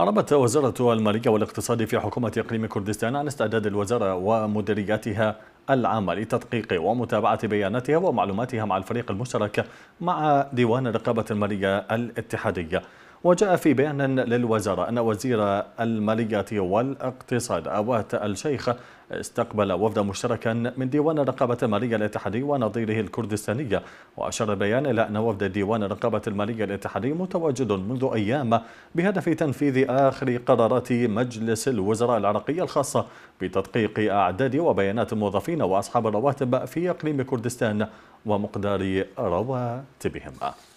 أعربت وزارة المالية والاقتصاد في حكومة إقليم كردستان عن استعداد الوزارة ومديرياتها العامة لتدقيق ومتابعة بياناتها ومعلوماتها مع الفريق المشترك مع ديوان الرقابة المالية الاتحادية وجاء في بيان للوزارة أن وزير المالية والاقتصاد أوات الشيخ استقبل وفدا مشتركا من ديوان الرقابة المالية الاتحادي ونظيره الكردستانية وأشار البيان إلى أن وفد ديوان الرقابة المالية الاتحادي متواجد منذ أيام بهدف تنفيذ آخر قرارات مجلس الوزراء العراقي الخاصة بتدقيق أعداد وبيانات الموظفين وأصحاب الرواتب في إقليم كردستان ومقدار رواتبهم